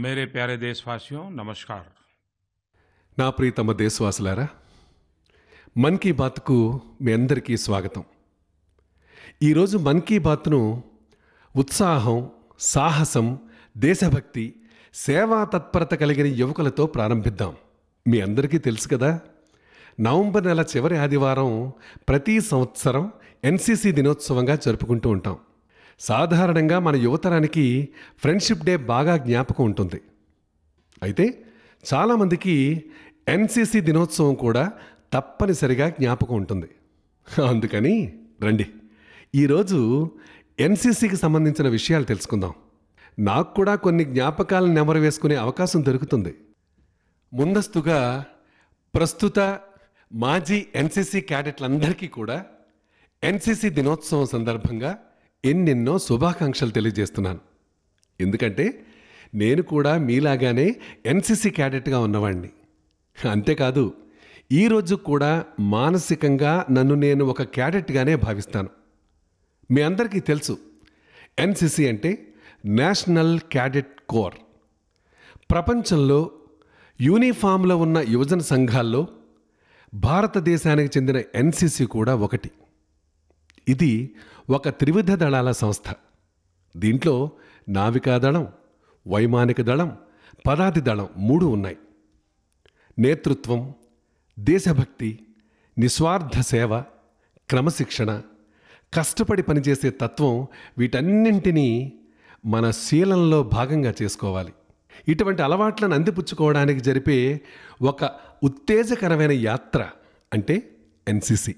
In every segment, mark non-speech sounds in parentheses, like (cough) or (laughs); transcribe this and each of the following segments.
మేరే ప్యారే దేశవాసియం నమస్కార్ నా ప్రియతమ దేశవాసులారా మన్ కీ బాత్కు మీ అందరికీ స్వాగతం ఈరోజు మన్ కీ బాత్ను ఉత్సాహం సాహసం దేశభక్తి సేవా తత్పరత కలిగిన యువకులతో ప్రారంభిద్దాం మీ అందరికీ తెలుసు కదా నవంబర్ నెల చివరి ఆదివారం ప్రతి సంవత్సరం ఎన్సీసీ దినోత్సవంగా జరుపుకుంటూ ఉంటాం సాధారణంగా మన యువతరానికి ఫ్రెండ్షిప్ డే బాగా జ్ఞాపకం ఉంటుంది అయితే చాలామందికి ఎన్సిసి దినోత్సవం కూడా తప్పనిసరిగా జ్ఞాపకం ఉంటుంది అందుకని రండి ఈరోజు ఎన్సిసికి సంబంధించిన విషయాలు తెలుసుకుందాం నాకు కూడా కొన్ని జ్ఞాపకాలను నెమరు వేసుకునే అవకాశం దొరుకుతుంది ముందస్తుగా ప్రస్తుత మాజీ ఎన్సిసి క్యాడెట్లందరికీ కూడా ఎన్సిసి దినోత్సవం సందర్భంగా ఎన్నెన్నో శుభాకాంక్షలు తెలియజేస్తున్నాను ఎందుకంటే నేను కూడా మీలాగానే ఎన్సిసి క్యాడెట్గా ఉన్నవాణ్ణి అంతేకాదు ఈరోజు కూడా మానసికంగా నన్ను నేను ఒక క్యాడెట్గానే భావిస్తాను మీ అందరికీ తెలుసు ఎన్సిసి అంటే నేషనల్ క్యాడెట్ కోర్ ప్రపంచంలో యూనిఫామ్లో ఉన్న యువజన సంఘాల్లో భారతదేశానికి చెందిన ఎన్సిసి కూడా ఒకటి ఇది ఒక త్రివిధ దళాల సంస్థ దీంట్లో నావికాదళం వైమానిక దళం పదాతి దళం మూడు ఉన్నాయి నేతృత్వం దేశభక్తి నిస్వార్థ సేవ క్రమశిక్షణ కష్టపడి పనిచేసే తత్వం వీటన్నింటినీ మన శీలంలో భాగంగా చేసుకోవాలి ఇటువంటి అలవాట్లను అందిపుచ్చుకోవడానికి జరిపే ఒక ఉత్తేజకరమైన యాత్ర అంటే ఎన్సిసి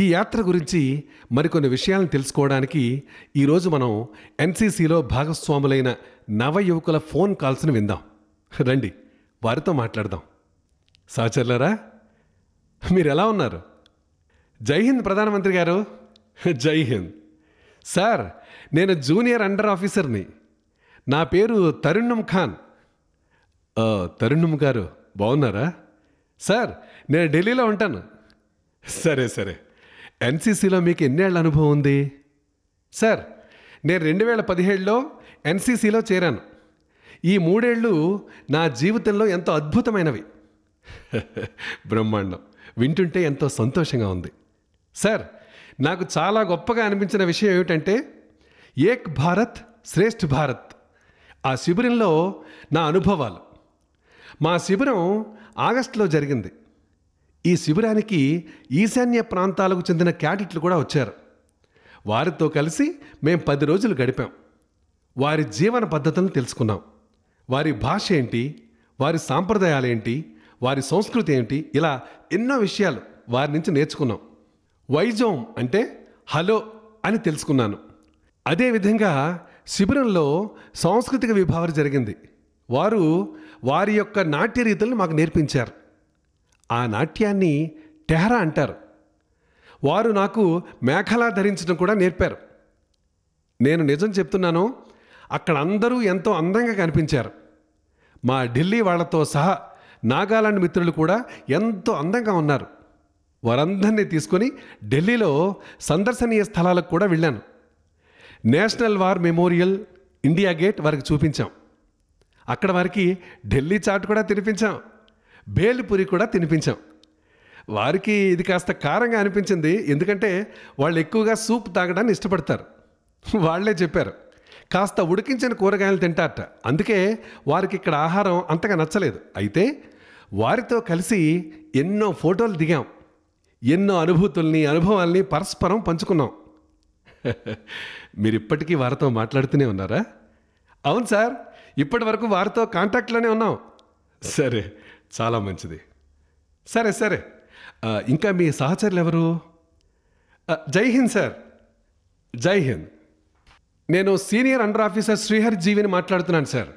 ఈ యాత్ర గురించి మరికొన్ని విషయాలను తెలుసుకోవడానికి ఈరోజు మనం ఎన్సీసీలో భాగస్వాములైన నవయువకుల ఫోన్ కాల్స్ని విందాం రండి వారితో మాట్లాడదాం సహచరులరా మీరు ఎలా ఉన్నారు జై హింద్ ప్రధానమంత్రి గారు జై హింద్ సార్ నేను జూనియర్ అండర్ ఆఫీసర్ని నా పేరు తరుణం ఖాన్ తరుణం గారు బాగున్నారా సార్ నేను ఢిల్లీలో ఉంటాను సరే సరే ఎన్సీసీలో మీకు ఎన్నేళ్ళ అనుభవం ఉంది సార్ నేను రెండు వేల పదిహేడులో ఎన్సీసీలో చేరాను ఈ మూడేళ్ళు నా జీవితంలో ఎంతో అద్భుతమైనవి (laughs) బ్రహ్మాండం వింటుంటే ఎంతో సంతోషంగా ఉంది సార్ నాకు చాలా గొప్పగా అనిపించిన విషయం ఏమిటంటే ఏక్ భారత్ శ్రేష్ఠ భారత్ ఆ శిబిరంలో నా అనుభవాలు మా శిబిరం ఆగస్టులో జరిగింది ఈ శిబిరానికి ఈశాన్య ప్రాంతాలకు చెందిన క్యాడెట్లు కూడా వచ్చారు వారితో కలిసి మేం పది రోజులు గడిపాం వారి జీవన పద్ధతులను తెలుసుకున్నాం వారి భాష ఏంటి వారి సాంప్రదాయాలేంటి వారి సంస్కృతి ఏంటి ఇలా ఎన్నో విషయాలు వారి నుంచి నేర్చుకున్నాం వైజోమ్ అంటే హలో అని తెలుసుకున్నాను అదేవిధంగా శిబిరంలో సాంస్కృతిక విభావన జరిగింది వారు వారి యొక్క నాట్య రీతులను మాకు నేర్పించారు ఆ నాట్యాన్ని టెహరా అంటారు వారు నాకు మేఖలా ధరించడం కూడా నేర్పారు నేను నిజం చెప్తున్నాను అక్కడ అందరూ ఎంతో అందంగా కనిపించారు మా ఢిల్లీ వాళ్లతో సహా నాగాలాండ్ మిత్రులు కూడా ఎంతో అందంగా ఉన్నారు వారందరినీ తీసుకొని ఢిల్లీలో సందర్శనీయ స్థలాలకు కూడా వెళ్ళాను national war memorial India Gate వారికి చూపించాం అక్కడ వారికి ఢిల్లీ చాట్ కూడా తినిపించాం బేల్పూరి కూడా తినిపించాం వారికి ఇది కాస్త కారంగా అనిపించింది ఎందుకంటే వాళ్ళు ఎక్కువగా సూప్ తాగడాన్ని ఇష్టపడతారు వాళ్లే చెప్పారు కాస్త ఉడికించిన కూరగాయలు తింటారట అందుకే వారికి ఇక్కడ ఆహారం అంతగా నచ్చలేదు అయితే వారితో కలిసి ఎన్నో ఫోటోలు దిగాం ఎన్నో అనుభూతుల్ని అనుభవాల్ని పరస్పరం పంచుకున్నాం (laughs) మీరు ఇప్పటికీ వారితో మాట్లాడుతూనే ఉన్నారా అవును సార్ ఇప్పటి వరకు వారితో కాంటాక్ట్లోనే ఉన్నాం సరే చాలా మంచిది సరే సరే ఇంకా మీ సహచరులు ఎవరు జై హింద్ సార్ జై హింద్ నేను సీనియర్ అండర్ ఆఫీసర్ శ్రీహరి జీవిని మాట్లాడుతున్నాను సార్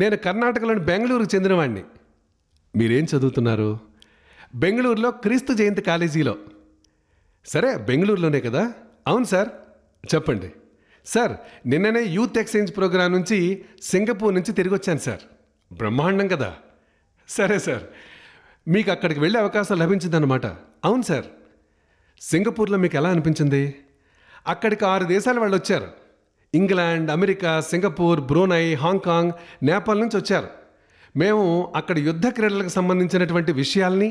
నేను కర్ణాటకలోని బెంగళూరుకు చెందినవాడిని మీరేం చదువుతున్నారు బెంగళూరులో క్రీస్తు జయంతి కాలేజీలో సరే బెంగళూరులోనే కదా అవును సార్ చెప్పండి సార్ నిన్ననే యూత్ ఎక్స్చేంజ్ ప్రోగ్రాం నుంచి సింగపూర్ నుంచి తిరిగి వచ్చాను సార్ బ్రహ్మాండం కదా సరే సార్ మీకు అక్కడికి వెళ్ళే అవకాశం లభించిందన్నమాట అవును సార్ సింగపూర్లో మీకు ఎలా అనిపించింది అక్కడికి ఆరు దేశాల వాళ్ళు వచ్చారు England America Singapore Brunei Hong Kong Nepal నుంచి వచ్చారు మేము అక్కడ యుద్ధ క్రీడలకు సంబంధించినటువంటి విషయాల్ని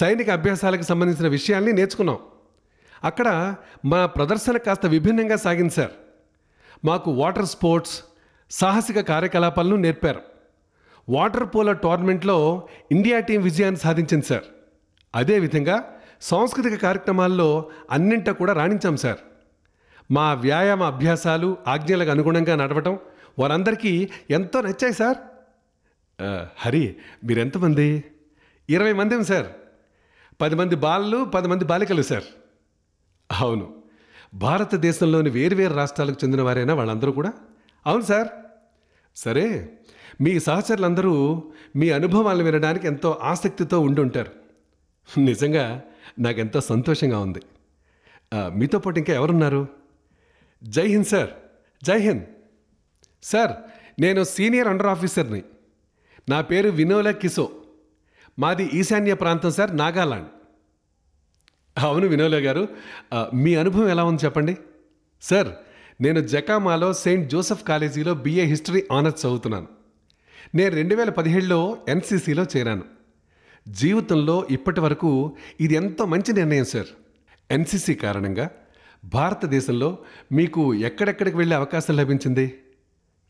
సైనిక అభ్యాసాలకు సంబంధించిన విషయాల్ని నేర్చుకున్నాం అక్కడ మా ప్రదర్శన కాస్త విభిన్నంగా సాగింది సార్ మాకు వాటర్ స్పోర్ట్స్ సాహసిక కార్యకలాపాలను నేర్పారు వాటర్ పోలో టోర్నమెంట్లో ఇండియా టీం విజయాన్ని సాధించింది సార్ అదేవిధంగా సాంస్కృతిక కార్యక్రమాల్లో అన్నింట కూడా రాణించాం సార్ మా వ్యాయామ అభ్యాసాలు ఆజ్ఞలకు అనుగుణంగా నడవటం వారందరికీ ఎంతో నచ్చాయి సార్ హరి మీరెంతమంది ఇరవై మంది సార్ పది మంది బాలలు పది మంది బాలికలు సార్ అవును భారతదేశంలోని వేరువేరు రాష్ట్రాలకు చెందిన వారైనా వాళ్ళందరూ కూడా అవును సార్ సరే మీ సహచరులందరూ మీ అనుభవాలను వినడానికి ఎంతో ఆసక్తితో ఉండుంటారు నిజంగా నాకెంతో సంతోషంగా ఉంది మీతో పాటు ఇంకా ఎవరున్నారు జై హింద్ సార్ జై హింద్ సార్ నేను సీనియర్ అండర్ ఆఫీసర్ని నా పేరు వినోల కిసో మాది ఈశాన్య ప్రాంతం సార్ నాగాలాండ్ అవును వినోలే గారు మీ అనుభవం ఎలా ఉంది చెప్పండి సార్ నేను జకామాలో సెయింట్ జోసెఫ్ కాలేజీలో బిఏ హిస్టరీ ఆనర్స్ చదువుతున్నాను నేను రెండు వేల పదిహేడులో ఎన్సీసీలో చేరాను జీవితంలో ఇప్పటి వరకు ఇది ఎంతో మంచి నిర్ణయం సార్ ఎన్సీసీ కారణంగా భారతదేశంలో మీకు ఎక్కడెక్కడికి వెళ్ళే అవకాశం లభించింది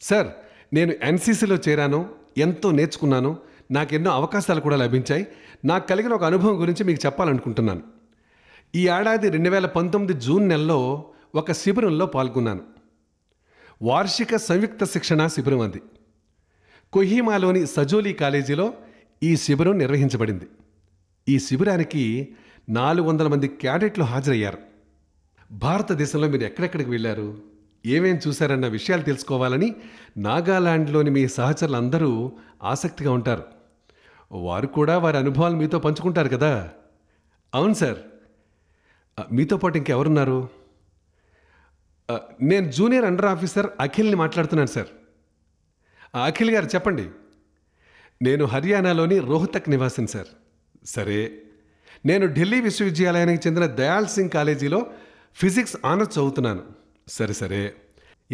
సార్ నేను ఎన్సీసీలో చేరాను ఎంతో నేర్చుకున్నాను నాకు ఎన్నో అవకాశాలు కూడా లభించాయి నాకు కలిగిన ఒక అనుభవం గురించి మీకు చెప్పాలనుకుంటున్నాను ఈ ఏడాది రెండు వేల పంతొమ్మిది జూన్ నెలలో ఒక శిబిరంలో పాల్గొన్నాను వార్షిక సంయుక్త శిక్షణ శిబిరం అంది కొహీమాలోని సజోలీ కాలేజీలో ఈ శిబిరం నిర్వహించబడింది ఈ శిబిరానికి నాలుగు వందల మంది క్యాడెట్లు హాజరయ్యారు భారతదేశంలో మీరు ఎక్కడెక్కడికి వెళ్ళారు ఏమేం చూశారన్న విషయాలు తెలుసుకోవాలని నాగాలాండ్లోని మీ సహచరులందరూ ఆసక్తిగా ఉంటారు వారు కూడా వారి అనుభవాలు మీతో పంచుకుంటారు కదా అవును సార్ మీతో పాటు ఇంకెవరున్నారు నేను జూనియర్ అండర్ ఆఫీసర్ అఖిల్ని మాట్లాడుతున్నాను సార్ అఖిల్ గారు చెప్పండి నేను హర్యానాలోని రోహ్తక్ నివాసిని సార్ సరే నేను ఢిల్లీ విశ్వవిద్యాలయానికి చెందిన దయాల్ సింగ్ కాలేజీలో ఫిజిక్స్ ఆనర్స్ చదువుతున్నాను సరే సరే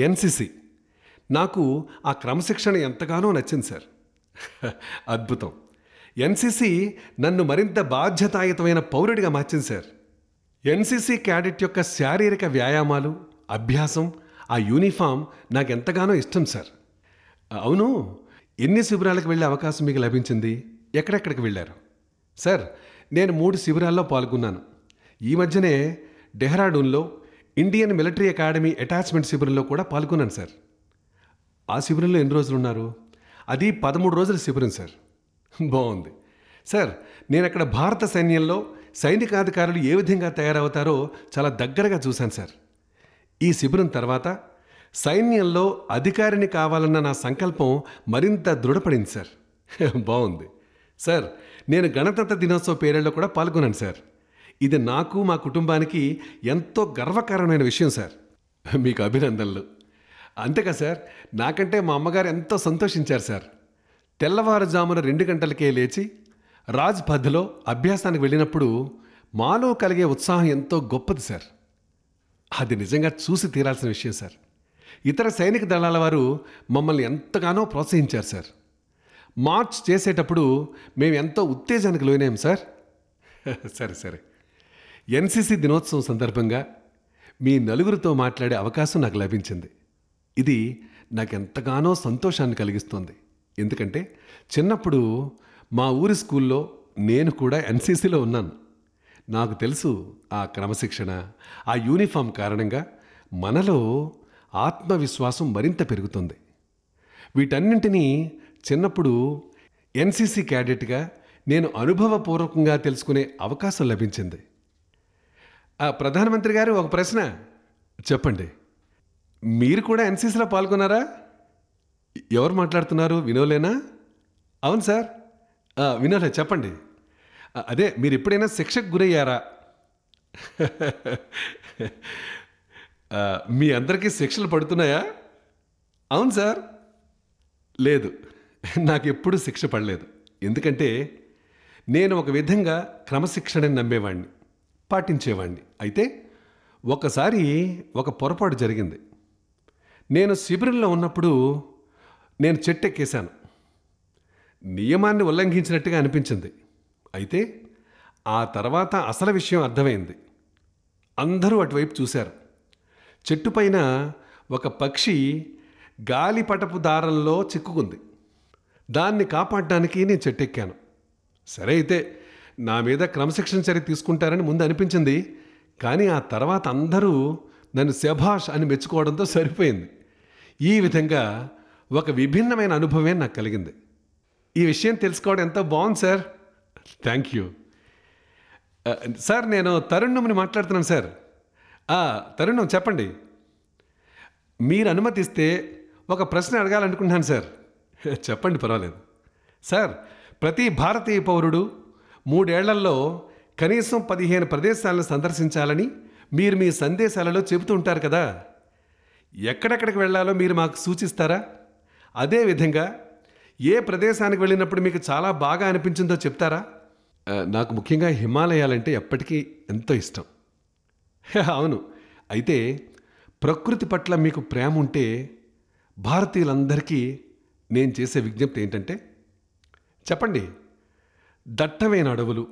ఎన్సిసి నాకు ఆ క్రమశిక్షణ ఎంతగానో నచ్చింది సార్ (laughs) అద్భుతం ఎన్సిసి నన్ను మరింత బాధ్యతాయుతమైన పౌరుడిగా మార్చింది సార్ ఎన్సిసి క్యాడెట్ యొక్క శారీరక వ్యాయామాలు అభ్యాసం ఆ యూనిఫామ్ నాకు ఎంతగానో ఇష్టం సార్ అవును ఎన్ని శిబిరాలకు వెళ్ళే అవకాశం మీకు లభించింది ఎక్కడెక్కడికి వెళ్ళారు సార్ నేను మూడు శిబిరాల్లో పాల్గొన్నాను ఈ మధ్యనే డెహ్రాడూన్లో ఇండియన్ మిలిటరీ అకాడమీ అటాచ్మెంట్ శిబిరంలో కూడా పాల్గొన్నాను సార్ ఆ శిబిరంలో ఎన్ని రోజులు ఉన్నారు అది పదమూడు రోజుల శిబిరం సార్ బాగుంది సార్ నేను అక్కడ భారత సైన్యంలో సైనికాధికారులు ఏ విధంగా తయారవుతారో చాలా దగ్గరగా చూశాను సార్ ఈ శిబిరం తర్వాత సైన్యంలో అధికారిని కావాలన్న నా సంకల్పం మరింత దృఢపడింది సార్ (laughs) బాగుంది సార్ నేను గణతంత్ర దినోత్సవ పేరేళ్ళలో కూడా పాల్గొన్నాను సార్ ఇది నాకు మా కుటుంబానికి ఎంతో గర్వకారణమైన విషయం సార్ (laughs) మీకు అభినందనలు అంతేకా సార్ నాకంటే మా అమ్మగారు ఎంతో సంతోషించారు సార్ తెల్లవారుజామున రెండు గంటలకే లేచి రాజ్ అభ్యాసానికి వెళ్ళినప్పుడు మాలో కలిగే ఉత్సాహం ఎంతో గొప్పది సార్ అది నిజంగా చూసి తీరాల్సిన విషయం సార్ ఇతర సైనిక దళాల వారు మమ్మల్ని ఎంతగానో ప్రోత్సహించారు సార్ మార్చ్ చేసేటప్పుడు మేము ఎంతో ఉత్తేజానికి లోయినాం సార్ (laughs) సరే సరే ఎన్సిసి దినోత్సవం సందర్భంగా మీ నలుగురితో మాట్లాడే అవకాశం నాకు లభించింది ఇది నాకెంతగానో సంతోషాన్ని కలిగిస్తుంది ఎందుకంటే చిన్నప్పుడు మా ఊరి స్కూల్లో నేను కూడా ఎన్సీసీలో ఉన్నాను నాకు తెలుసు ఆ క్రమశిక్షణ ఆ యూనిఫామ్ కారణంగా మనలో ఆత్మవిశ్వాసం మరింత పెరుగుతుంది వీటన్నింటినీ చిన్నప్పుడు ఎన్సీసీ క్యాడెట్గా నేను అనుభవపూర్వకంగా తెలుసుకునే అవకాశం లభించింది ప్రధానమంత్రి గారు ఒక ప్రశ్న చెప్పండి మీరు కూడా ఎన్సీసీలో పాల్గొన్నారా ఎవరు మాట్లాడుతున్నారు వినోలేనా అవును సార్ వినోలే చెప్పండి అదే మీరు ఎప్పుడైనా శిక్షకు గురయ్యారా మీ అందరికీ శిక్షలు పడుతున్నాయా అవును సార్ లేదు నాకు ఎప్పుడూ శిక్ష పడలేదు ఎందుకంటే నేను ఒక విధంగా క్రమశిక్షణని నమ్మేవాణ్ణి పాటించేవాణ్ణి అయితే ఒకసారి ఒక పొరపాటు జరిగింది నేను శిబిరంలో ఉన్నప్పుడు నేను చెట్టెక్కేశాను నియమాన్ని ఉల్లంఘించినట్టుగా అనిపించింది అయితే ఆ తర్వాత అసలు విషయం అర్థమైంది అందరూ అటువైపు చూశారు చెట్టుపైన ఒక పక్షి గాలిపటపు దారంలో చిక్కుకుంది దాన్ని కాపాడడానికి నేను చెట్టెక్కాను సరే అయితే నా మీద క్రమశిక్షణ చర్య తీసుకుంటారని ముందు అనిపించింది కానీ ఆ తర్వాత అందరూ నన్ను శభాష్ అని మెచ్చుకోవడంతో సరిపోయింది ఈ విధంగా ఒక విభిన్నమైన అనుభవమే నాకు కలిగింది ఈ విషయం తెలుసుకోవడం ఎంతో బాగుంది సార్ థ్యాంక్ యూ సార్ నేను తరుణ్ని మాట్లాడుతున్నాను సార్ తరుణ్ చెప్పండి మీరు అనుమతిస్తే ఒక ప్రశ్న అడగాలనుకుంటున్నాను సార్ (laughs) చెప్పండి పర్వాలేదు సార్ ప్రతి భారతీయ పౌరుడు మూడేళ్లలో కనీసం పదిహేను ప్రదేశాలను సందర్శించాలని మీరు మీ సందేశాలలో చెబుతూ ఉంటారు కదా ఎక్కడెక్కడికి వెళ్ళాలో మీరు మాకు సూచిస్తారా అదేవిధంగా ఏ ప్రదేశానికి వెళ్ళినప్పుడు మీకు చాలా బాగా అనిపించిందో చెప్తారా నాకు ముఖ్యంగా హిమాలయాలంటే ఎప్పటికీ ఎంతో ఇష్టం అవును అయితే ప్రకృతి పట్ల మీకు ప్రేమ ఉంటే భారతీయులందరికీ నేను చేసే విజ్ఞప్తి ఏంటంటే చెప్పండి దట్టమైన అడవులు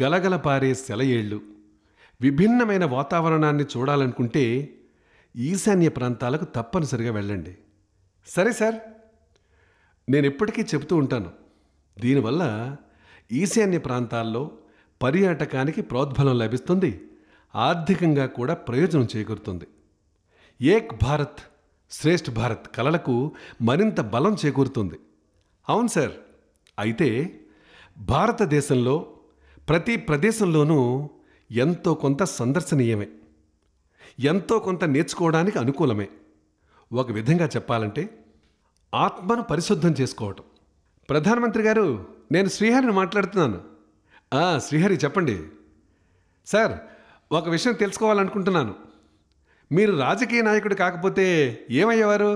గలగల పారే సెలయేళ్ళు విభిన్నమైన వాతావరణాన్ని చూడాలనుకుంటే ఈశాన్య ప్రాంతాలకు తప్పనిసరిగా వెళ్ళండి సరే సార్ నేను ఎప్పటికీ చెబుతూ ఉంటాను దీనివల్ల ఈశాన్య ప్రాంతాల్లో పర్యాటకానికి ప్రోద్బలం లభిస్తుంది ఆర్థికంగా కూడా ప్రయోజనం చేకూరుతుంది ఏక్ భారత్ శ్రేష్ఠ భారత్ కళలకు మరింత బలం చేకూరుతుంది అవును సార్ అయితే భారతదేశంలో ప్రతి ప్రదేశంలోనూ ఎంతో కొంత సందర్శనీయమే ఎంతో కొంత నేర్చుకోవడానికి అనుకూలమే ఒక విధంగా చెప్పాలంటే ఆత్మను పరిశుద్ధం చేసుకోవటం ప్రధానమంత్రి గారు నేను శ్రీహరిని మాట్లాడుతున్నాను శ్రీహరి చెప్పండి సార్ ఒక విషయం తెలుసుకోవాలనుకుంటున్నాను మీరు రాజకీయ నాయకుడు కాకపోతే ఏమయ్యేవారు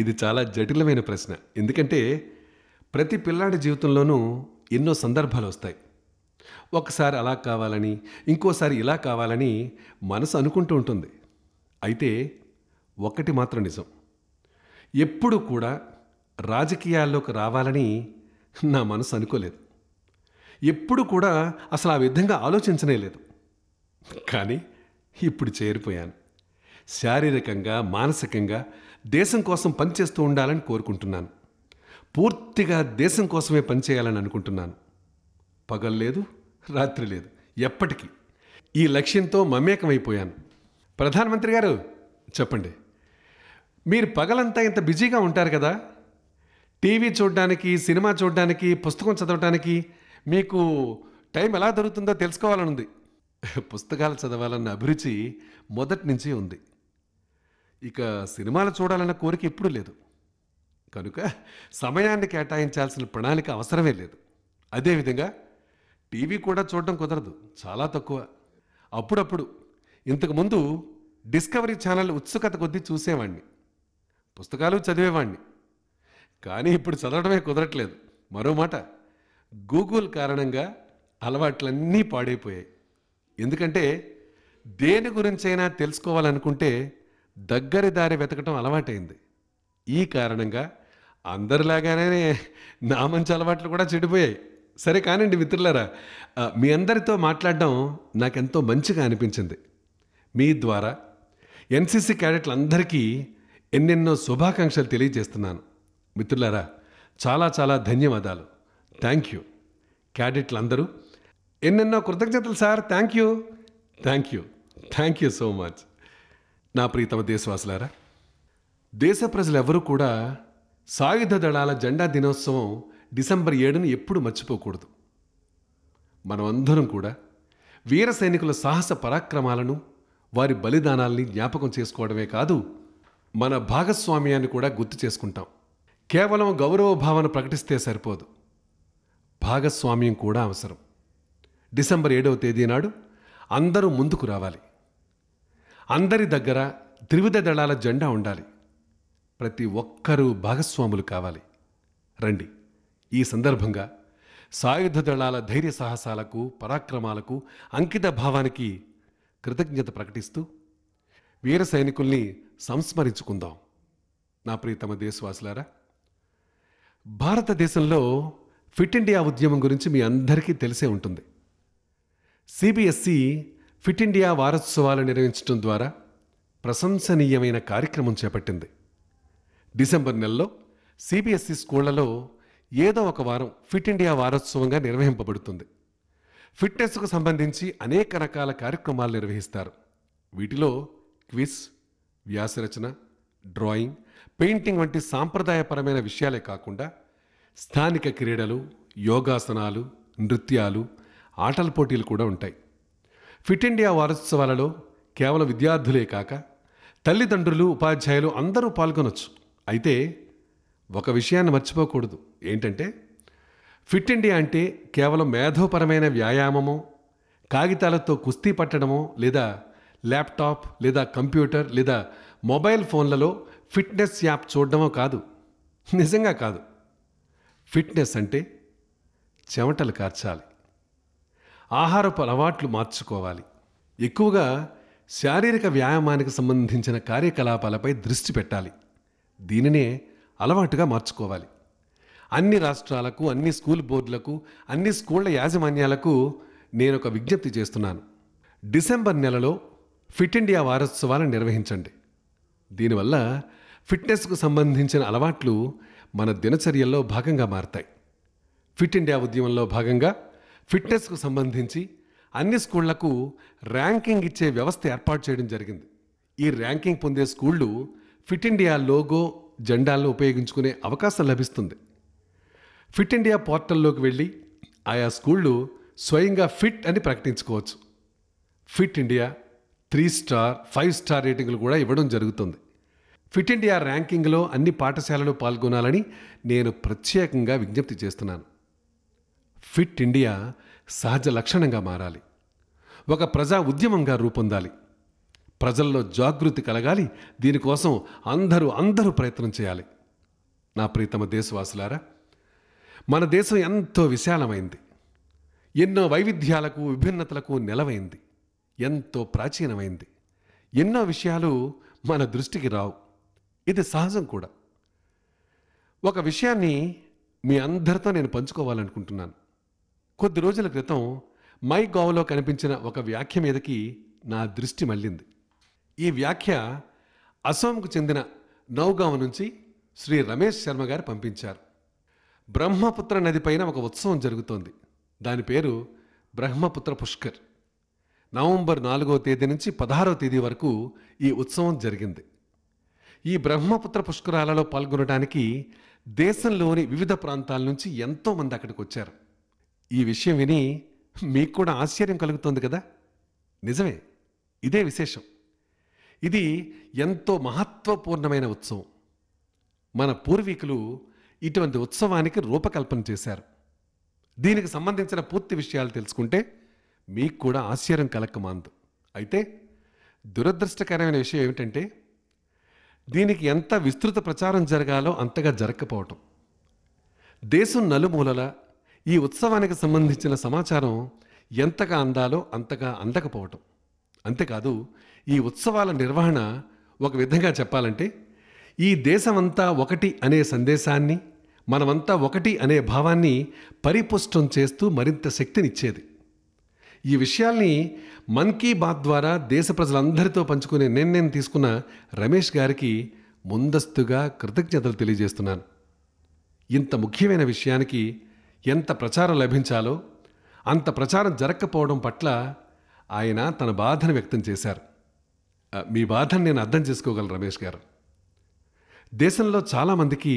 ఇది చాలా జటిలమైన ప్రశ్న ఎందుకంటే ప్రతి పిల్లాడి జీవితంలోనూ ఎన్నో సందర్భాలు వస్తాయి ఒకసారి అలా కావాలని ఇంకోసారి ఇలా కావాలని మనసు అనుకుంటూ ఉంటుంది అయితే ఒకటి మాత్రం నిజం ఎప్పుడు కూడా రాజకీయాల్లోకి రావాలని నా మనసు అనుకోలేదు ఎప్పుడు కూడా అసలు ఆ విధంగా ఆలోచించనే లేదు కానీ ఇప్పుడు చేరిపోయాను శారీరకంగా మానసికంగా దేశం కోసం పనిచేస్తూ ఉండాలని కోరుకుంటున్నాను పూర్తిగా దేశం కోసమే పనిచేయాలని అనుకుంటున్నాను పగలు లేదు రాత్రి లేదు ఎప్పటికీ ఈ లక్ష్యంతో మమేకమైపోయాను ప్రధానమంత్రి గారు చెప్పండి మీరు పగలంతా ఇంత బిజీగా ఉంటారు కదా టీవీ చూడడానికి సినిమా చూడడానికి పుస్తకం చదవడానికి మీకు టైం ఎలా దొరుకుతుందో తెలుసుకోవాలనుంది పుస్తకాలు చదవాలన్న అభిరుచి మొదటి నుంచి ఉంది ఇక సినిమాలు చూడాలన్న కోరిక ఎప్పుడూ లేదు కనుక సమయాన్ని కేటాయించాల్సిన ప్రణాళిక అవసరమే లేదు అదేవిధంగా టీవీ కూడా చూడడం కుదరదు చాలా తక్కువ అప్పుడప్పుడు ఇంతకుముందు డిస్కవరీ ఛానల్ ఉత్సుకత కొద్దీ చూసేవాణ్ణి పుస్తకాలు చదివేవాడిని కానీ ఇప్పుడు చదవడమే కుదరట్లేదు మరో మాట గూగుల్ కారణంగా అలవాట్లన్నీ పాడైపోయాయి ఎందుకంటే దేని గురించైనా తెలుసుకోవాలనుకుంటే దగ్గరి దారి వెతకటం అలవాటైంది ఈ కారణంగా అందరిలాగానే నా మంచి అలవాట్లు కూడా చెడిపోయాయి సరే కానివ్వండి మిత్రులారా మీ అందరితో మాట్లాడడం నాకెంతో మంచిగా అనిపించింది మీ ద్వారా ఎన్సిసి క్యాడెట్లందరికీ ఎన్నెన్నో శుభాకాంక్షలు తెలియజేస్తున్నాను మిత్రులారా చాలా చాలా ధన్యవాదాలు థ్యాంక్ యూ క్యాడెట్లు అందరూ ఎన్నెన్నో కృతజ్ఞతలు sir thank you thank you thank you so much నా ప్రీతమ దేశవాసులారా దేశ ప్రజలు ఎవరూ కూడా సాయుధ దళాల జెండా దినోత్సవం డిసెంబర్ ఏడును ఎప్పుడు మర్చిపోకూడదు మనమందరం కూడా వీర సైనికుల సాహస పరాక్రమాలను వారి బలిదానాల్ని జ్ఞాపకం చేసుకోవడమే కాదు మన భాగస్వామ్యాన్ని కూడా గుర్తు చేసుకుంటాం కేవలం గౌరవ భావన ప్రకటిస్తే సరిపోదు భాగస్వామ్యం కూడా అవసరం డిసెంబర్ ఏడవ తేదీ నాడు అందరూ ముందుకు రావాలి అందరి దగ్గర త్రివిధ దళాల జెండా ఉండాలి ప్రతి ఒక్కరూ భాగస్వాములు కావాలి రండి ఈ సందర్భంగా సాయుధ దళాల ధైర్య సాహసాలకు పరాక్రమాలకు అంకిత భావానికి కృతజ్ఞత ప్రకటిస్తూ వీర సైనికుల్ని సంస్మరించుకుందాం నా ప్రియతమ దేశవాసులారా భారతదేశంలో ఫిట్ ఇండియా ఉద్యమం గురించి మీ అందరికీ తెలిసే ఉంటుంది సిబిఎస్ఈ ఫిట్ ఇండియా వారోత్సవాలు నిర్వహించడం ద్వారా ప్రశంసనీయమైన కార్యక్రమం చేపట్టింది డిసెంబర్ నెలలో సిబిఎస్ఈ స్కూళ్లలో ఏదో ఒక వారం ఫిట్ ఇండియా వారోత్సవంగా నిర్వహింపబడుతుంది ఫిట్నెస్కు సంబంధించి అనేక రకాల కార్యక్రమాలు నిర్వహిస్తారు వీటిలో క్విజ్ వ్యాసరచన డ్రాయింగ్ పెయింటింగ్ వంటి సాంప్రదాయపరమైన విషయాలే కాకుండా స్థానిక క్రీడలు యోగాసనాలు నృత్యాలు ఆటల పోటీలు కూడా ఉంటాయి ఫిట్ ఇండియా వారోత్సవాలలో కేవలం విద్యార్థులే కాక తల్లిదండ్రులు ఉపాధ్యాయులు అందరూ పాల్గొనొచ్చు అయితే ఒక విషయాన్ని మర్చిపోకూడదు ఏంటంటే ఫిట్ ఇండియా అంటే కేవలం మేధోపరమైన వ్యాయామమో కాగితాలతో కుస్తీ పట్టడమో లేదా ల్యాప్టాప్ లేదా కంప్యూటర్ లేదా మొబైల్ ఫోన్లలో ఫిట్నెస్ యాప్ చూడడమో కాదు నిజంగా కాదు ఫిట్నెస్ అంటే చెమటలు కార్చాలి ఆహారపు అలవాట్లు మార్చుకోవాలి ఎక్కువగా శారీరక వ్యాయామానికి సంబంధించిన కార్యకలాపాలపై దృష్టి పెట్టాలి దీనినే అలవాటుగా మార్చుకోవాలి అన్ని రాష్ట్రాలకు అన్ని స్కూల్ బోర్డులకు అన్ని స్కూళ్ల యాజమాన్యాలకు నేను ఒక విజ్ఞప్తి చేస్తున్నాను డిసెంబర్ నెలలో ఫిట్ ఇండియా వారోత్సవాలను నిర్వహించండి దీనివల్ల ఫిట్నెస్కు సంబంధించిన అలవాట్లు మన దినచర్యల్లో భాగంగా మారతాయి ఫిట్ ఇండియా ఉద్యమంలో భాగంగా ఫిట్నెస్కు సంబంధించి అన్ని స్కూళ్లకు ర్యాంకింగ్ ఇచ్చే వ్యవస్థ ఏర్పాటు చేయడం జరిగింది ఈ ర్యాంకింగ్ పొందే స్కూళ్ళు ఫిట్ ఇండియా లోగో జెండాలను ఉపయోగించుకునే అవకాశం లభిస్తుంది ఫిట్ ఇండియా పోర్టల్లోకి వెళ్ళి ఆయా స్కూళ్ళు స్వయంగా ఫిట్ అని ప్రకటించుకోవచ్చు fit India three star five star రేటింగ్లు కూడా ఇవ్వడం జరుగుతుంది ఫిట్ ఇండియా ర్యాంకింగ్లో అన్ని పాఠశాలలు పాల్గొనాలని నేను ప్రత్యేకంగా విజ్ఞప్తి చేస్తున్నాను ఫిట్ ఇండియా సహజ లక్షణంగా మారాలి ఒక ప్రజా ఉద్యమంగా రూపొందాలి ప్రజల్లో జాగృతి కలగాలి దీనికోసం అందరూ అందరూ ప్రయత్నం చేయాలి నా ప్రీతమ దేశవాసులారా మన దేశం ఎంతో విశాలమైంది ఎన్నో వైవిధ్యాలకు విభిన్నతలకు నెలవైంది ఎంతో ప్రాచీనమైంది ఎన్నో విషయాలు మన దృష్టికి రావు ఇది సహజం కూడా ఒక విషయాన్ని మీ అందరితో నేను పంచుకోవాలనుకుంటున్నాను కొద్ది రోజుల క్రితం మై గోవలో కనిపించిన ఒక వ్యాఖ్య మీదకి నా దృష్టి మళ్ళింది ఈ వ్యాఖ్య అసోంకు చెందిన నౌగావ్ నుంచి శ్రీ రమేష్ శర్మ గారు పంపించారు బ్రహ్మపుత్ర నదిపైన ఒక ఉత్సవం జరుగుతోంది దాని పేరు బ్రహ్మపుత్ర పుష్కర్ నవంబర్ నాలుగో తేదీ నుంచి పదహారో తేదీ వరకు ఈ ఉత్సవం జరిగింది ఈ బ్రహ్మపుత్ర పుష్కరాలలో పాల్గొనడానికి దేశంలోని వివిధ ప్రాంతాల నుంచి ఎంతోమంది అక్కడికి వచ్చారు ఈ విషయం విని మీకు కూడా ఆశ్చర్యం కలుగుతుంది కదా నిజమే ఇదే విశేషం ఇది ఎంతో మహత్వపూర్ణమైన ఉత్సవం మన పూర్వీకులు ఇటువంటి ఉత్సవానికి రూపకల్పన చేశారు దీనికి సంబంధించిన పూర్తి విషయాలు తెలుసుకుంటే మీకు కూడా ఆశ్చర్యం కలకమాందు అయితే దురదృష్టకరమైన విషయం ఏమిటంటే దీనికి ఎంత విస్తృత ప్రచారం జరగాలో అంతగా జరగకపోవటం దేశం నలుమూలల ఈ ఉత్సవానికి సంబంధించిన సమాచారం ఎంతగా అందాలో అంతగా అందకపోవటం అంతేకాదు ఈ ఉత్సవాల నిర్వహణ ఒక విధంగా చెప్పాలంటే ఈ దేశమంతా ఒకటి అనే సందేశాన్ని మనమంతా ఒకటి అనే భావాన్ని పరిపుష్టం చేస్తూ మరింత శక్తినిచ్చేది ఈ విషయాల్ని మన్ కీ బాత్ ద్వారా దేశ ప్రజలందరితో పంచుకునే నిర్ణయం తీసుకున్న రమేష్ గారికి ముందస్తుగా కృతజ్ఞతలు తెలియజేస్తున్నాను ఇంత ముఖ్యమైన విషయానికి ఎంత ప్రచారం లభించాలో అంత ప్రచారం జరగకపోవడం పట్ల ఆయన తన బాధను వ్యక్తం చేశారు మీ బాధను నేను అర్థం చేసుకోగలను రమేష్ గారు దేశంలో చాలామందికి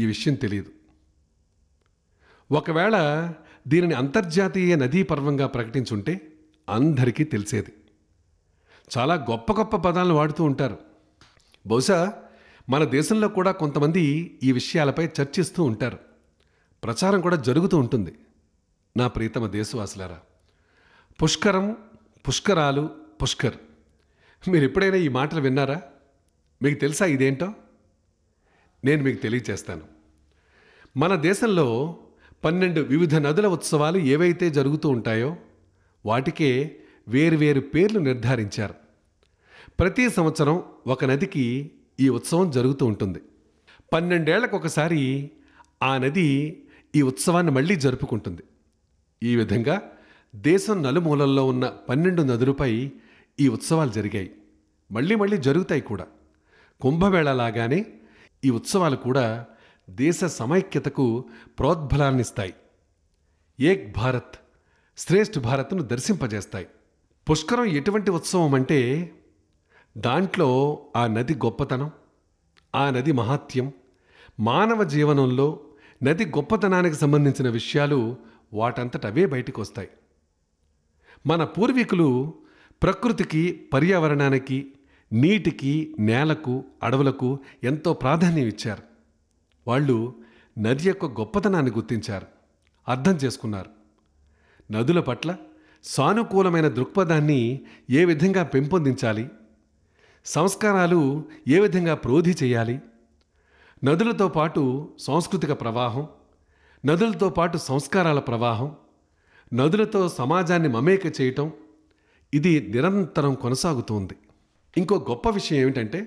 ఈ విషయం తెలియదు ఒకవేళ దీనిని అంతర్జాతీయ నదీ పర్వంగా ప్రకటించుంటే అందరికీ తెలిసేది చాలా గొప్ప గొప్ప పదాలను వాడుతూ ఉంటారు బహుశా మన దేశంలో కూడా కొంతమంది ఈ విషయాలపై చర్చిస్తూ ఉంటారు ప్రచారం కూడా జరుగుతూ ఉంటుంది నా ప్రీతమ దేశవాసులారా పుష్కరం పుష్కరాలు పుష్కర్ మీరు ఎప్పుడైనా ఈ మాటలు విన్నారా మీకు తెలుసా ఇదేంటో నేను మీకు తెలియచేస్తాను మన దేశంలో పన్నెండు వివిధ నదుల ఉత్సవాలు ఏవైతే జరుగుతూ ఉంటాయో వాటికే వేరువేరు పేర్లు నిర్ధారించారు ప్రతి సంవత్సరం ఒక నదికి ఈ ఉత్సవం జరుగుతూ ఉంటుంది పన్నెండేళ్లకొకసారి ఆ నది ఈ ఉత్సవాన్ని మళ్ళీ జరుపుకుంటుంది ఈ విధంగా దేశం నలుమూలల్లో ఉన్న పన్నెండు నదులపై ఈ ఉత్సవాలు జరిగాయి మళ్ళీ మళ్ళీ జరుగుతాయి కూడా కుంభమేళలాగానే ఈ ఉత్సవాలు కూడా దేశ సమైక్యతకు ప్రోద్బలాన్నిస్తాయి ఏక్ భారత్ శ్రేష్ఠ భారత్ను దర్శింపజేస్తాయి పుష్కరం ఎటువంటి ఉత్సవం అంటే దాంట్లో ఆ నది గొప్పతనం ఆ నది మహాత్యం మానవ జీవనంలో నది గొప్పతనానికి సంబంధించిన విషయాలు వాటంతటవే బయటకు వస్తాయి మన పూర్వీకులు ప్రకృతికి పర్యావరణానికి నీటికి నేలకు అడవులకు ఎంతో ప్రాధాన్యం ఇచ్చారు వాళ్ళు నది యొక్క గొప్పతనాన్ని గుర్తించారు అర్థం చేసుకున్నారు నదుల పట్ల సానుకూలమైన దృక్పథాన్ని ఏ విధంగా పెంపొందించాలి సంస్కారాలు ఏ విధంగా ప్రోధి చేయాలి నదులతో పాటు సాంస్కృతిక ప్రవాహం నదులతో పాటు సంస్కారాల ప్రవాహం నదులతో సమాజాన్ని మమేక చేయటం ఇది నిరంతరం కొనసాగుతోంది ఇంకో గొప్ప విషయం ఏమిటంటే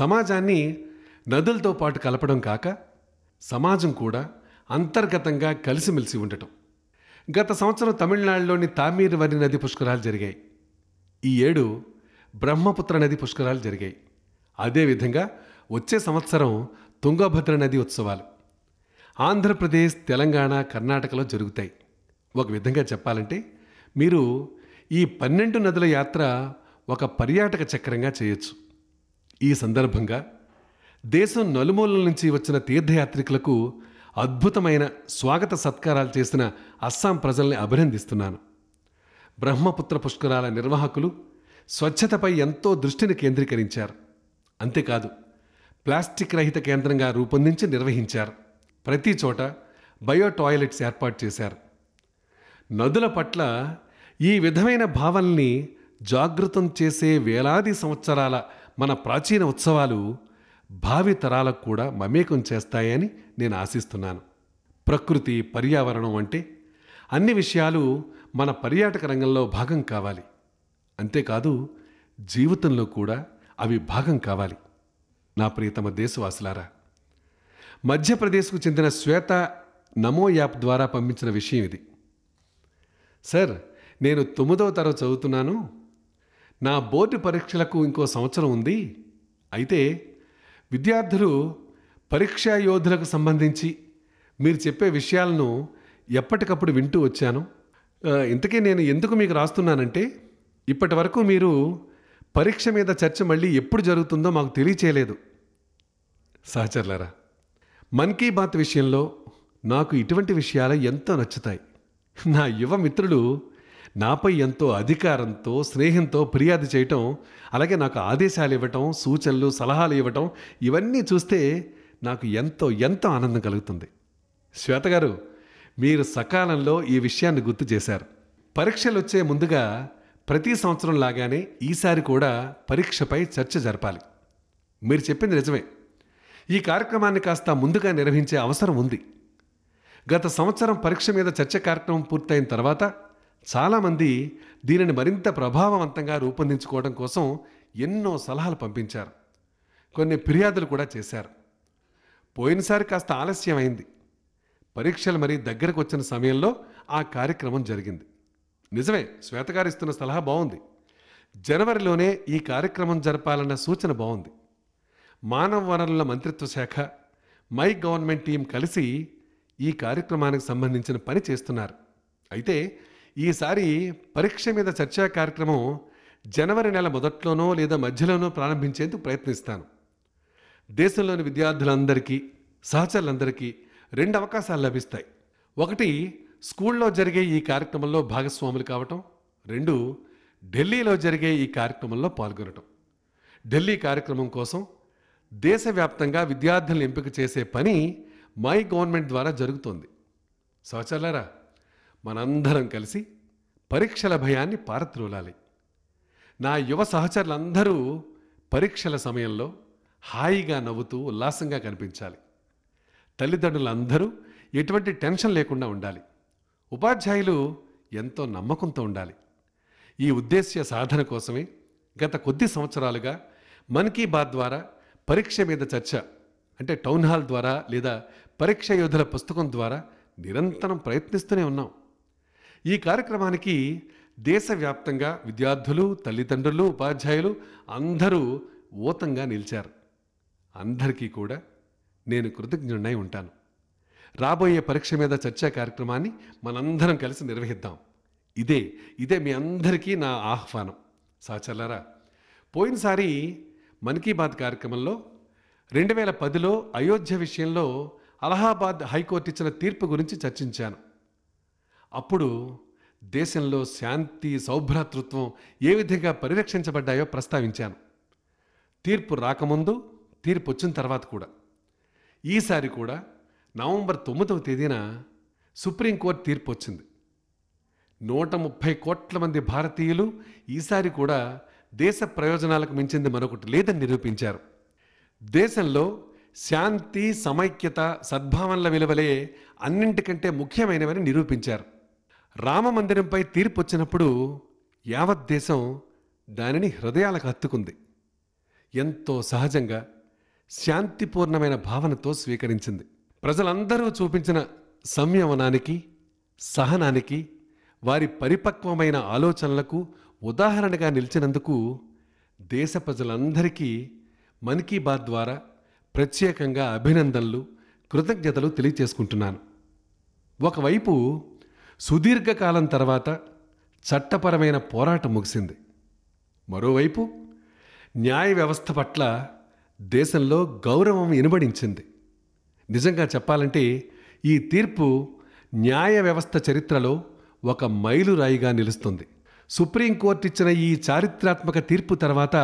సమాజాన్ని నదులతో పాటు కలపడం కాక సమాజం కూడా అంతర్గతంగా కలిసిమెలిసి ఉండటం గత సంవత్సరం తమిళనాడులోని తామీర్వరి నది పుష్కరాలు జరిగాయి ఈ ఏడు బ్రహ్మపుత్ర నది పుష్కరాలు జరిగాయి అదేవిధంగా వచ్చే సంవత్సరం తుంగభద్ర నది ఉత్సవాలు ఆంధ్రప్రదేశ్ తెలంగాణ కర్ణాటకలో జరుగుతాయి ఒక విధంగా చెప్పాలంటే మీరు ఈ పన్నెండు నదుల యాత్ర ఒక పర్యాటక చక్రంగా చేయొచ్చు ఈ సందర్భంగా దేశం నలుమూలల నుంచి వచ్చిన తీర్థయాత్రికులకు అద్భుతమైన స్వాగత సత్కారాలు చేసిన అస్సాం ప్రజల్ని అభినందిస్తున్నాను బ్రహ్మపుత్ర పుష్కరాల నిర్వాహకులు స్వచ్ఛతపై ఎంతో దృష్టిని కేంద్రీకరించారు అంతేకాదు ప్లాస్టిక్ రహిత కేంద్రంగా రూపొందించి నిర్వహించారు ప్రతి చోట బయో టాయిలెట్స్ ఏర్పాటు చేశారు నదుల పట్ల ఈ విధమైన భావల్ని జాగృతం చేసే వేలాది సంవత్సరాల మన ప్రాచీన ఉత్సవాలు భావితరాలకు కూడా మమేకం చేస్తాయని నేను ఆశిస్తున్నాను ప్రకృతి పర్యావరణం అంటే అన్ని విషయాలు మన పర్యాటక రంగంలో భాగం కావాలి అంతేకాదు జీవితంలో కూడా అవి భాగం కావాలి నా ప్రియతమ దేశవాసులారా మధ్యప్రదేశ్కు చెందిన శ్వేత నమో యాప్ ద్వారా పంపించిన విషయం ఇది సార్ నేను తొమ్మిదవ తరగతి చదువుతున్నాను నా బోర్డు పరీక్షలకు ఇంకో సంవత్సరం ఉంది అయితే విద్యార్థులు పరీక్షా యోధులకు సంబంధించి మీరు చెప్పే విషయాలను ఎప్పటికప్పుడు వింటూ వచ్చాను ఇంతకీ నేను ఎందుకు మీకు రాస్తున్నానంటే ఇప్పటి వరకు మీరు పరీక్ష మీద చర్చ మళ్ళీ ఎప్పుడు జరుగుతుందో మాకు తెలియచేయలేదు సహచరులారా మన్ కీ బాత్ విషయంలో నాకు ఇటువంటి విషయాలు ఎంతో నచ్చుతాయి నా యువ మిత్రులు నాపై ఎంతో అధికారంతో స్నేహంతో ఫిర్యాదు చేయటం అలాగే నాకు ఆదేశాలు ఇవ్వటం సూచనలు సలహాలు ఇవ్వటం ఇవన్నీ చూస్తే నాకు ఎంతో ఎంతో ఆనందం కలుగుతుంది శ్వేత గారు మీరు సకాలంలో ఈ విషయాన్ని గుర్తు చేశారు పరీక్షలు వచ్చే ముందుగా ప్రతి సంవత్సరం లాగానే ఈసారి కూడా పరీక్షపై చర్చ జరపాలి మీరు చెప్పింది నిజమే ఈ కార్యక్రమాన్ని కాస్త ముందుగా నిర్వహించే అవసరం ఉంది గత సంవత్సరం పరీక్ష మీద చర్చ కార్యక్రమం పూర్తయిన తర్వాత చాలామంది దీనిని మరింత ప్రభావవంతంగా రూపొందించుకోవడం కోసం ఎన్నో సలహాలు పంపించారు కొన్ని ఫిర్యాదులు కూడా చేశారు పోయినసారి కాస్త ఆలస్యం అయింది పరీక్షలు మరీ దగ్గరకు వచ్చిన సమయంలో ఆ కార్యక్రమం జరిగింది నిజమే శ్వేతగారు ఇస్తున్న సలహా బాగుంది జనవరిలోనే ఈ కార్యక్రమం జరపాలన్న సూచన బాగుంది మానవ వనరుల మంత్రిత్వ శాఖ మై గవర్నమెంట్ టీం కలిసి ఈ కార్యక్రమానికి సంబంధించిన పని చేస్తున్నారు అయితే ఈసారి పరీక్ష మీద చర్చా కార్యక్రమం జనవరి నెల మొదట్లోనో లేదా మధ్యలోనో ప్రారంభించేందుకు ప్రయత్నిస్తాను దేశంలోని విద్యార్థులందరికీ సహచరులందరికీ రెండు అవకాశాలు లభిస్తాయి ఒకటి స్కూల్లో జరిగే ఈ కార్యక్రమంలో భాగస్వాములు కావటం రెండు ఢిల్లీలో జరిగే ఈ కార్యక్రమంలో పాల్గొనటం ఢిల్లీ కార్యక్రమం కోసం దేశవ్యాప్తంగా విద్యార్థులను ఎంపిక చేసే పని మై గవర్నమెంట్ ద్వారా జరుగుతోంది సహచరులారా మనందరం కలిసి పరీక్షల భయాన్ని పారత్రూలాలి నా యువ సహచరులందరూ పరీక్షల సమయంలో హాయిగా నవ్వుతూ ఉల్లాసంగా కనిపించాలి తల్లిదండ్రులందరూ ఎటువంటి టెన్షన్ లేకుండా ఉండాలి ఉపాధ్యాయులు ఎంతో నమ్మకంతో ఉండాలి ఈ ఉద్దేశ్య సాధన కోసమే గత కొద్ది సంవత్సరాలుగా మన్ కీ బాత్ ద్వారా పరీక్ష మీద చర్చ అంటే టౌన్ హాల్ ద్వారా లేదా పరీక్ష యోధుల పుస్తకం ద్వారా నిరంతరం ప్రయత్నిస్తూనే ఉన్నాం ఈ కార్యక్రమానికి దేశవ్యాప్తంగా విద్యార్థులు తల్లిదండ్రులు ఉపాధ్యాయులు అందరూ ఓతంగా నిలిచారు అందరికీ కూడా నేను కృతజ్ఞుడై ఉంటాను రాబోయే పరీక్ష మీద చర్చా కార్యక్రమాన్ని మనందరం కలిసి నిర్వహిద్దాం ఇదే ఇదే మీ అందరికీ నా ఆహ్వానం సహచరులారా పోయినసారి మన్ కీ బాత్ కార్యక్రమంలో రెండు వేల పదిలో అయోధ్య విషయంలో అలహాబాద్ హైకోర్టు ఇచ్చిన తీర్పు గురించి చర్చించాను అప్పుడు దేశంలో శాంతి సౌభ్రాతృత్వం ఏ విధంగా పరిరక్షించబడ్డాయో ప్రస్తావించాను తీర్పు రాకముందు తీర్పు వచ్చిన తర్వాత కూడా ఈసారి కూడా నవంబర్ తొమ్మిదవ తేదీన సుప్రీంకోర్టు తీర్పు వచ్చింది నూట ముప్పై కోట్ల మంది భారతీయులు ఈసారి కూడా దేశ ప్రయోజనాలకు మించింది మరొకటి లేదని నిరూపించారు దేశంలో శాంతి సమైక్యత సద్భావనల విలువలే అన్నింటికంటే ముఖ్యమైనవని నిరూపించారు రామమందిరంపై తీర్పు వచ్చినప్పుడు యావత్ దేశం దానిని హృదయాలకు హత్తుకుంది ఎంతో సహజంగా శాంతిపూర్ణమైన భావనతో స్వీకరించింది ప్రజలందరూ చూపించిన సంయమనానికి సహనానికి వారి పరిపక్వమైన ఆలోచనలకు ఉదాహరణగా నిలిచినందుకు దేశ ప్రజలందరికీ మన్ కీ బాత్ ద్వారా ప్రత్యేకంగా అభినందనలు కృతజ్ఞతలు తెలియచేసుకుంటున్నాను ఒకవైపు సుదీర్ఘకాలం తర్వాత చట్టపరమైన పోరాటం ముగిసింది మరోవైపు న్యాయ వ్యవస్థ పట్ల దేశంలో గౌరవం ఇనుబడించింది నిజంగా చెప్పాలంటే ఈ తీర్పు న్యాయ వ్యవస్థ చరిత్రలో ఒక మైలురాయిగా నిలుస్తుంది సుప్రీంకోర్టు ఇచ్చిన ఈ చారిత్రాత్మక తీర్పు తర్వాత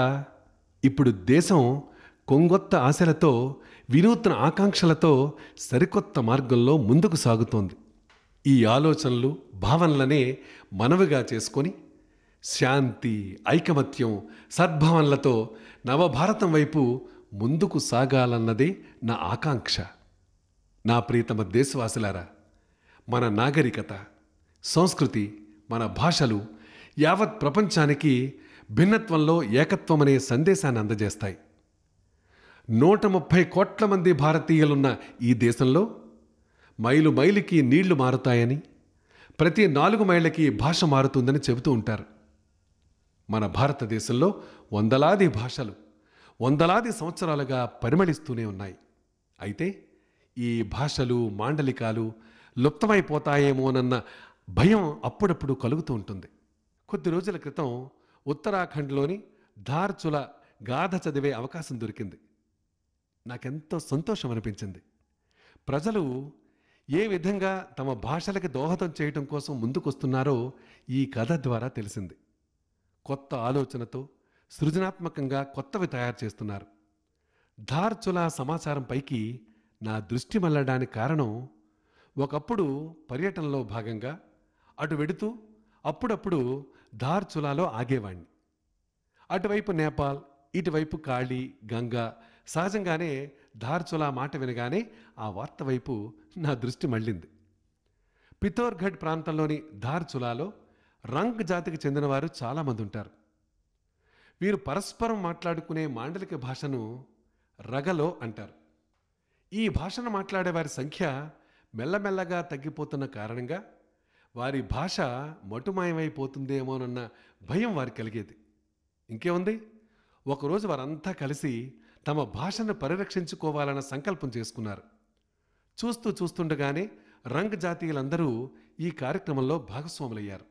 ఇప్పుడు దేశం కొంగొత్త ఆశలతో వినూత్న ఆకాంక్షలతో సరికొత్త మార్గంలో ముందుకు సాగుతోంది ఈ ఆలోచనలు భావనలనే మనవిగా చేసుకొని శాంతి ఐకమత్యం సద్భావనలతో నవభారతం వైపు ముందుకు సాగాలన్నదే నా ఆకాంక్ష నా ప్రీతమ దేశవాసులారా మన నాగరికత సంస్కృతి మన భాషలు యావత్ ప్రపంచానికి భిన్నత్వంలో ఏకత్వమనే సందేశాన్ని అందజేస్తాయి నూట ముప్పై కోట్ల మంది భారతీయులున్న ఈ దేశంలో మైలు మైలుకి నీళ్లు మారుతాయని ప్రతి నాలుగు మైళ్ళకి భాష మారుతుందని చెబుతూ ఉంటారు మన భారతదేశంలో వందలాది భాషలు వందలాది సంవత్సరాలుగా పరిమళిస్తూనే ఉన్నాయి అయితే ఈ భాషలు మాండలికాలు లుప్తమైపోతాయేమోనన్న భయం అప్పుడప్పుడు కలుగుతూ ఉంటుంది కొద్ది రోజుల క్రితం ఉత్తరాఖండ్లోని ధార్చుల గాథ చదివే అవకాశం దొరికింది నాకెంతో సంతోషం అనిపించింది ప్రజలు ఏ విధంగా తమ భాషలకి దోహదం చేయటం కోసం ముందుకొస్తున్నారో ఈ కథ ద్వారా తెలిసింది కొత్త ఆలోచనతో సృజనాత్మకంగా కొత్తవి తయారు చేస్తున్నారు ధార్చులా సమాచారం పైకి నా దృష్టి మళ్ళడానికి కారణం ఒకప్పుడు పర్యటనలో భాగంగా అటు వెడుతూ అప్పుడప్పుడు ధార్చులాలో ఆగేవాణ్ణి అటువైపు నేపాల్ ఇటువైపు కాళీ గంగా సహజంగానే ధార్చులా మాట వినగానే ఆ వార్త వైపు నా దృష్టి మళ్ళింది పితోర్ఘడ్ ప్రాంతంలోని చులాలో రంగ్ జాతికి చెందినవారు చాలామంది ఉంటారు వీరు పరస్పరం మాట్లాడుకునే మాండలిక భాషను రగలో అంటారు ఈ భాషను మాట్లాడేవారి సంఖ్య మెల్లమెల్లగా తగ్గిపోతున్న కారణంగా వారి భాష మటుమాయమైపోతుందేమోనన్న భయం వారికి కలిగేది ఇంకేముంది ఒకరోజు వారంతా కలిసి తమ భాషను పరిరక్షించుకోవాలన్న సంకల్పం చేసుకున్నారు చూస్తూ చూస్తుండగానే రంగ్ జాతీయులందరూ ఈ కార్యక్రమంలో భాగస్వాములయ్యారు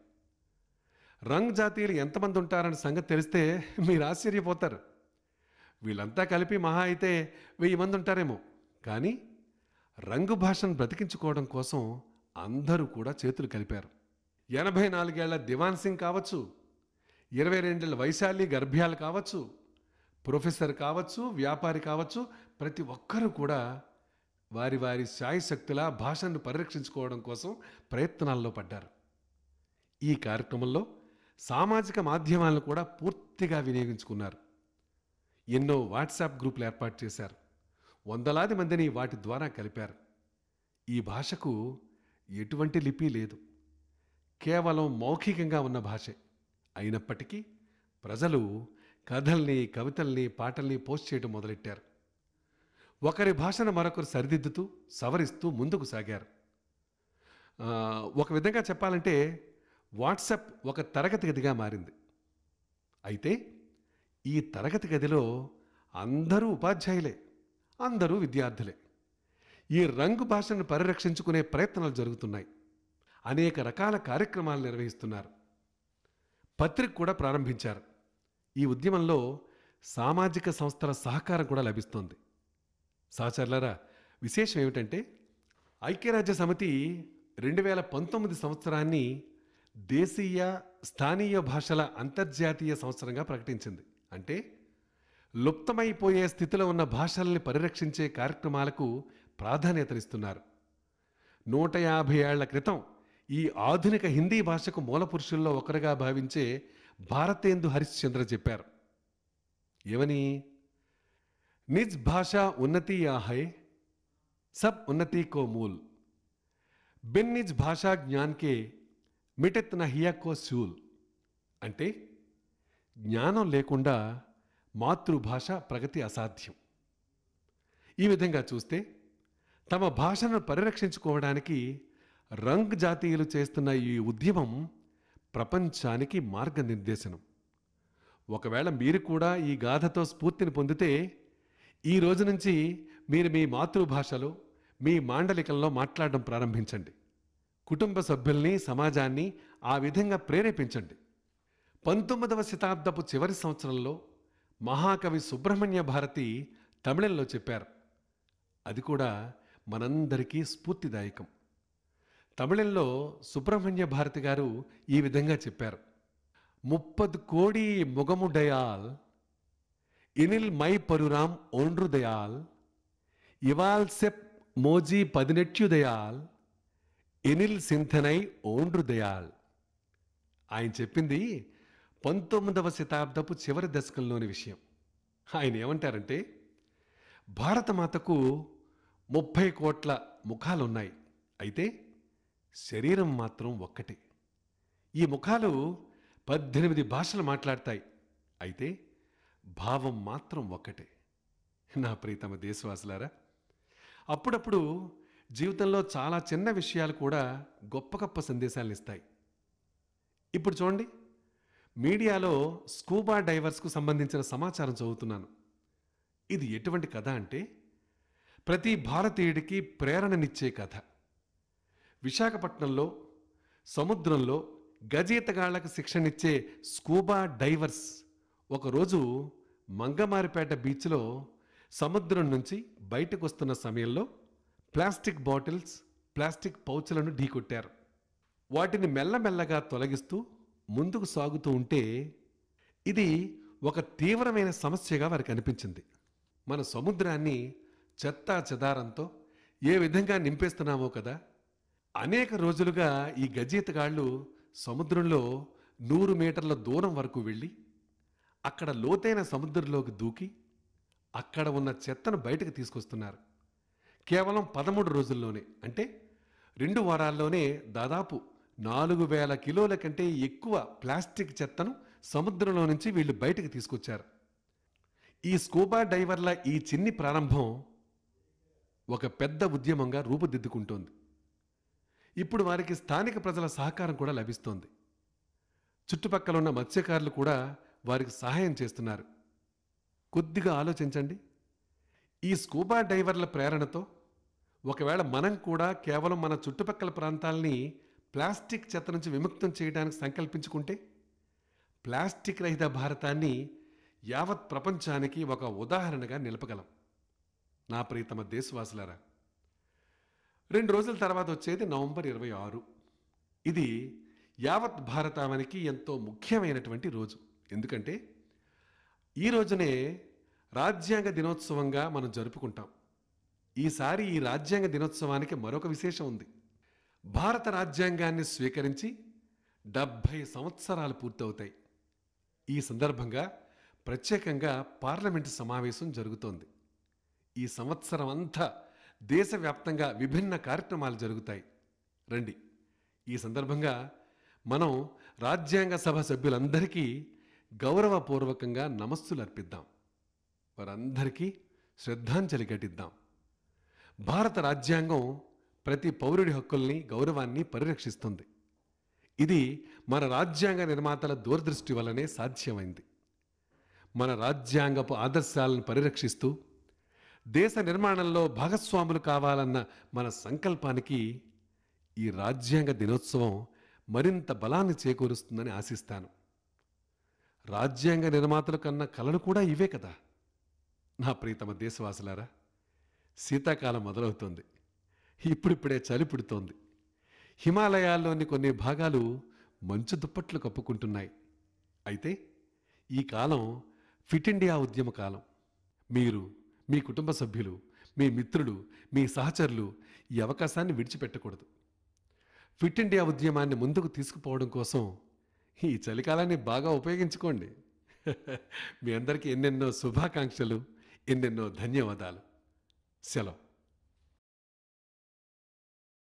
రంగ్ జాతీయులు ఎంతమంది ఉంటారన్న సంగతి తెలిస్తే మీరు ఆశ్చర్యపోతారు వీళ్ళంతా కలిపి మహా అయితే వెయ్యి మంది ఉంటారేమో కానీ రంగు భాషను బ్రతికించుకోవడం కోసం అందరూ కూడా చేతులు కలిపారు ఎనభై నాలుగేళ్ల దివాన్ సింగ్ కావచ్చు ఇరవై రెండేళ్ల వైశాలి గర్భ్యాలు కావచ్చు ప్రొఫెసర్ కావచ్చు వ్యాపారి కావచ్చు ప్రతి ఒక్కరూ కూడా వారి వారి శాయశక్తులా భాషను పరిరక్షించుకోవడం కోసం ప్రయత్నాల్లో పడ్డారు ఈ కార్యక్రమంలో సామాజిక మాధ్యమాలను కూడా పూర్తిగా వినియోగించుకున్నారు ఎన్నో వాట్సాప్ గ్రూపులు ఏర్పాటు చేశారు వందలాది మందిని వాటి ద్వారా కలిపారు ఈ భాషకు ఎటువంటి లిపి లేదు కేవలం మౌఖికంగా ఉన్న భాషే అయినప్పటికీ ప్రజలు కథల్ని కవితల్ని పాటల్ని పోస్ట్ చేయడం మొదలెట్టారు ఒకరి భాషను మరొకరు సరిదిద్దుతూ సవరిస్తూ ముందుకు సాగారు ఒక విధంగా చెప్పాలంటే వాట్సప్ ఒక తరగతి గదిగా మారింది అయితే ఈ తరగతి గదిలో అందరూ ఉపాధ్యాయులే అందరూ విద్యార్థులే ఈ రంగు భాషను పరిరక్షించుకునే ప్రయత్నాలు జరుగుతున్నాయి అనేక రకాల కార్యక్రమాలు నిర్వహిస్తున్నారు పత్రిక కూడా ప్రారంభించారు ఈ ఉద్యమంలో సామాజిక సంస్థల సహకారం కూడా లభిస్తోంది సహచరులారా విశేషం ఏమిటంటే ఐక్యరాజ్య సమితి రెండు వేల పంతొమ్మిది సంవత్సరాన్ని దేశీయ స్థానియ భాషల అంతర్జాతీయ సంవత్సరంగా ప్రకటించింది అంటే లుప్తమైపోయే స్థితిలో ఉన్న భాషల్ని పరిరక్షించే కార్యక్రమాలకు ప్రాధాన్యతనిస్తున్నారు నూట యాభై ఏళ్ల క్రితం ఈ ఆధునిక హిందీ భాషకు మూల పురుషుల్లో ఒకరుగా భావించే భారతేందు హరిశ్చంద్ర చెప్పారు ఏమని నిజ్ భాష ఉన్నతి या సబ్ सब కో మూల్ బిన్ నిజ్ భాషా भाषा ज्ञान के మిటెత్ నహియకో అంటే జ్ఞానం లేకుండా మాతృభాష ప్రగతి అసాధ్యం ఈ విధంగా చూస్తే తమ భాషను పరిరక్షించుకోవడానికి రంగ్ జాతీయులు చేస్తున్న ఈ ఉద్యమం ప్రపంచానికి మార్గనిర్దేశనం ఒకవేళ మీరు కూడా ఈ గాథతో స్ఫూర్తిని పొందితే ఈ రోజు నుంచి మీరు మీ మాతృభాషలో మీ మాండలికంలో మాట్లాడడం ప్రారంభించండి కుటుంబ సభ్యుల్ని సమాజాన్ని ఆ విధంగా ప్రేరేపించండి పంతొమ్మిదవ శతాబ్దపు చివరి సంవత్సరంలో మహాకవి సుబ్రహ్మణ్య భారతి తమిళంలో చెప్పారు అది కూడా మనందరికీ స్ఫూర్తిదాయకం తమిళంలో సుబ్రహ్మణ్య భారతి గారు ఈ విధంగా చెప్పారు ముప్పది కోడి డయాల్ எனில் மை பருராம் ஒன்றுதையால் இவால் మోజీ పదినెట్యు దయాల్ ఎనిల్ సింథనై ఓండ్రు దయాల్ ఆయన చెప్పింది పంతొమ్మిదవ శతాబ్దపు చివరి దశకంలోని విషయం ఆయన ఏమంటారంటే భారతమాతకు ముప్పై కోట్ల ముఖాలున్నాయి అయితే శరీరం మాత్రం ఒక్కటే ఈ ముఖాలు పద్దెనిమిది భాషలు మాట్లాడతాయి అయితే భావం మాత్రం ఒక్కటే నా ప్రీతమ దేశవాసులారా అప్పుడప్పుడు జీవితంలో చాలా చిన్న విషయాలు కూడా గొప్ప గొప్ప సందేశాలను ఇస్తాయి ఇప్పుడు చూడండి మీడియాలో స్కూబా డైవర్స్కు సంబంధించిన సమాచారం చదువుతున్నాను ఇది ఎటువంటి కథ అంటే ప్రతి భారతీయుడికి ప్రేరణనిచ్చే కథ విశాఖపట్నంలో సముద్రంలో గజీతగాళ్లకు శిక్షణిచ్చే స్కూబా డైవర్స్ ఒకరోజు మంగమారిపేట బీచ్లో సముద్రం నుంచి బయటకు వస్తున్న సమయంలో ప్లాస్టిక్ బాటిల్స్ ప్లాస్టిక్ పౌచ్లను ఢీకొట్టారు వాటిని మెల్లమెల్లగా తొలగిస్తూ ముందుకు సాగుతూ ఉంటే ఇది ఒక తీవ్రమైన సమస్యగా వారికి అనిపించింది మన సముద్రాన్ని చెత్తా చెదారంతో ఏ విధంగా నింపేస్తున్నామో కదా అనేక రోజులుగా ఈ గజీతగాళ్ళు సముద్రంలో నూరు మీటర్ల దూరం వరకు వెళ్ళి అక్కడ లోతైన సముద్రంలోకి దూకి అక్కడ ఉన్న చెత్తను బయటకు తీసుకొస్తున్నారు కేవలం పదమూడు రోజుల్లోనే అంటే రెండు వారాల్లోనే దాదాపు నాలుగు వేల కిలోల కంటే ఎక్కువ ప్లాస్టిక్ చెత్తను సముద్రంలో నుంచి వీళ్ళు బయటకు తీసుకొచ్చారు ఈ స్కూబా డైవర్ల ఈ చిన్ని ప్రారంభం ఒక పెద్ద ఉద్యమంగా రూపుదిద్దుకుంటోంది ఇప్పుడు వారికి స్థానిక ప్రజల సహకారం కూడా లభిస్తోంది చుట్టుపక్కల ఉన్న మత్స్యకారులు కూడా వారికి సహాయం చేస్తున్నారు కొద్దిగా ఆలోచించండి ఈ స్కూబా డైవర్ల ప్రేరణతో ఒకవేళ మనం కూడా కేవలం మన చుట్టుపక్కల ప్రాంతాలని ప్లాస్టిక్ చెత్త నుంచి విముక్తం చేయడానికి సంకల్పించుకుంటే ప్లాస్టిక్ రహిత భారతాన్ని యావత్ ప్రపంచానికి ఒక ఉదాహరణగా నిలపగలం నా ప్రియతమ దేశవాసులారా రెండు రోజుల తర్వాత వచ్చేది నవంబర్ ఇరవై ఆరు ఇది యావత్ భారతావనికి ఎంతో ముఖ్యమైనటువంటి రోజు ఎందుకంటే ఈ రోజునే రాజ్యాంగ దినోత్సవంగా మనం జరుపుకుంటాం ఈసారి ఈ రాజ్యాంగ దినోత్సవానికి మరొక విశేషం ఉంది భారత రాజ్యాంగాన్ని స్వీకరించి డెబ్భై సంవత్సరాలు పూర్తవుతాయి ఈ సందర్భంగా ప్రత్యేకంగా పార్లమెంటు సమావేశం జరుగుతోంది ఈ సంవత్సరం అంతా దేశవ్యాప్తంగా విభిన్న కార్యక్రమాలు జరుగుతాయి రండి ఈ సందర్భంగా మనం రాజ్యాంగ సభ సభ్యులందరికీ గౌరవపూర్వకంగా నమస్సులు అర్పిద్దాం వారందరికీ శ్రద్ధాంజలి ఘటిద్దాం భారత రాజ్యాంగం ప్రతి పౌరుడి హక్కుల్ని గౌరవాన్ని పరిరక్షిస్తుంది ఇది మన రాజ్యాంగ నిర్మాతల దూరదృష్టి వల్లనే సాధ్యమైంది మన రాజ్యాంగపు ఆదర్శాలను పరిరక్షిస్తూ దేశ నిర్మాణంలో భాగస్వాములు కావాలన్న మన సంకల్పానికి ఈ రాజ్యాంగ దినోత్సవం మరింత బలాన్ని చేకూరుస్తుందని ఆశిస్తాను రాజ్యాంగ నిర్మాతలు కన్న కళలు కూడా ఇవే కదా నా ప్రీతమ దేశవాసులారా శీతాకాలం మొదలవుతోంది ఇప్పుడిప్పుడే చలి పుడుతోంది హిమాలయాల్లోని కొన్ని భాగాలు మంచు దుప్పట్లు కప్పుకుంటున్నాయి అయితే ఈ కాలం ఫిట్ ఇండియా ఉద్యమ కాలం మీరు మీ కుటుంబ సభ్యులు మీ మిత్రులు మీ సహచరులు ఈ అవకాశాన్ని విడిచిపెట్టకూడదు ఫిట్ ఇండియా ఉద్యమాన్ని ముందుకు తీసుకుపోవడం కోసం ఈ చలికాలాన్ని బాగా ఉపయోగించుకోండి మీ అందరికీ ఎన్నెన్నో శుభాకాంక్షలు ఎన్నెన్నో ధన్యవాదాలు సెలవు